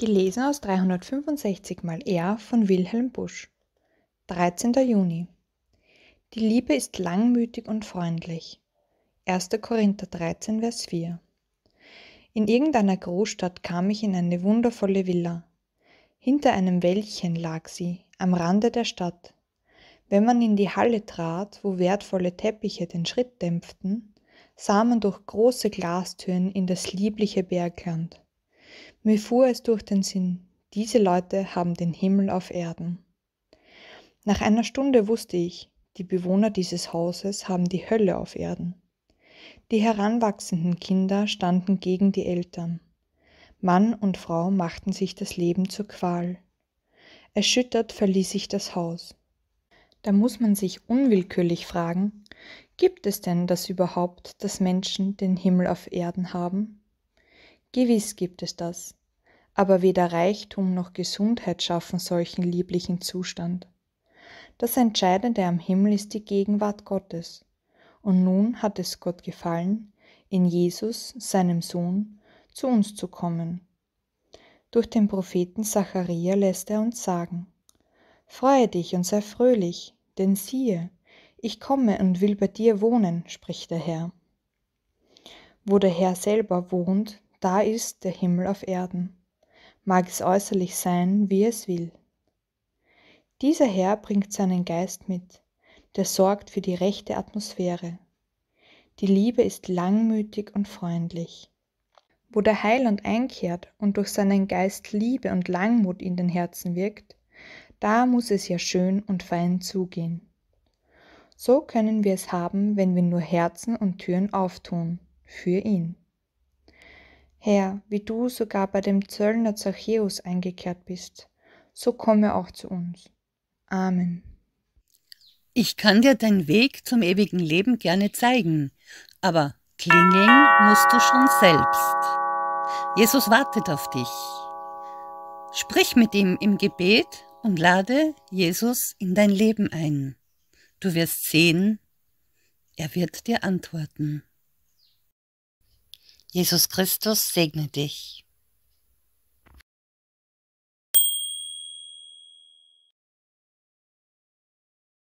Gelesen aus 365 mal R von Wilhelm Busch. 13. Juni. Die Liebe ist langmütig und freundlich. 1. Korinther 13, Vers 4. In irgendeiner Großstadt kam ich in eine wundervolle Villa. Hinter einem Wäldchen lag sie, am Rande der Stadt. Wenn man in die Halle trat, wo wertvolle Teppiche den Schritt dämpften, sah man durch große Glastüren in das liebliche Bergland. Mir fuhr es durch den Sinn, diese Leute haben den Himmel auf Erden. Nach einer Stunde wusste ich, die Bewohner dieses Hauses haben die Hölle auf Erden. Die heranwachsenden Kinder standen gegen die Eltern. Mann und Frau machten sich das Leben zur Qual. Erschüttert verließ ich das Haus. Da muss man sich unwillkürlich fragen, gibt es denn das überhaupt, dass Menschen den Himmel auf Erden haben? Gewiss gibt es das, aber weder Reichtum noch Gesundheit schaffen solchen lieblichen Zustand. Das Entscheidende am Himmel ist die Gegenwart Gottes. Und nun hat es Gott gefallen, in Jesus, seinem Sohn, zu uns zu kommen. Durch den Propheten Zachariah lässt er uns sagen, Freue dich und sei fröhlich, denn siehe, ich komme und will bei dir wohnen, spricht der Herr. Wo der Herr selber wohnt, da ist der Himmel auf Erden, mag es äußerlich sein, wie es will. Dieser Herr bringt seinen Geist mit, der sorgt für die rechte Atmosphäre. Die Liebe ist langmütig und freundlich. Wo der Heiland einkehrt und durch seinen Geist Liebe und Langmut in den Herzen wirkt, da muss es ja schön und fein zugehen. So können wir es haben, wenn wir nur Herzen und Türen auftun für ihn. Herr, wie du sogar bei dem Zöllner Zachäus eingekehrt bist, so komme auch zu uns. Amen. Ich kann dir deinen Weg zum ewigen Leben gerne zeigen, aber klingeln musst du schon selbst. Jesus wartet auf dich. Sprich mit ihm im Gebet und lade Jesus in dein Leben ein. Du wirst sehen, er wird dir antworten. Jesus Christus segne dich.